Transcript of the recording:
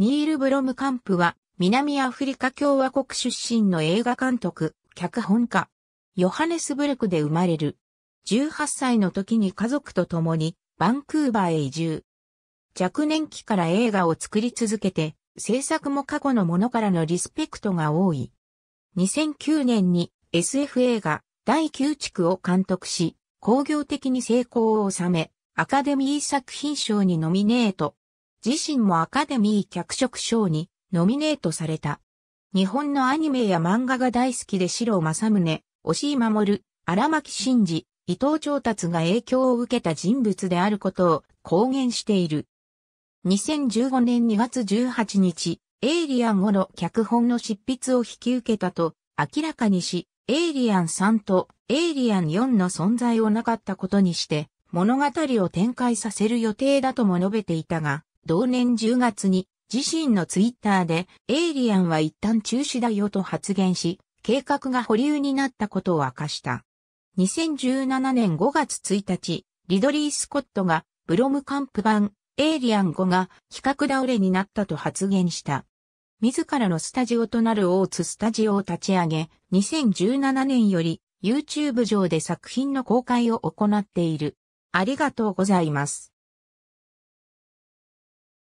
ニール・ブロムカンプは、南アフリカ共和国出身の映画監督、脚本家。ヨハネスブルクで生まれる。18歳の時に家族と共に、バンクーバーへ移住。若年期から映画を作り続けて、制作も過去のものからのリスペクトが多い。2009年に SF 映画第9地区を監督し、工業的に成功を収め、アカデミー作品賞にノミネート自身もアカデミー脚色賞にノミネートされた。日本のアニメや漫画が大好きで白正宗、押井守、荒牧真二、伊藤調達が影響を受けた人物であることを公言している。2015年2月18日、エイリアン5の脚本の執筆を引き受けたと明らかにし、エイリアン3とエイリアン4の存在をなかったことにして、物語を展開させる予定だとも述べていたが、同年10月に自身のツイッターでエイリアンは一旦中止だよと発言し、計画が保留になったことを明かした。2017年5月1日、リドリー・スコットがブロムカンプ版エイリアン5が企画倒れになったと発言した。自らのスタジオとなるオーツスタジオを立ち上げ、2017年より YouTube 上で作品の公開を行っている。ありがとうございます。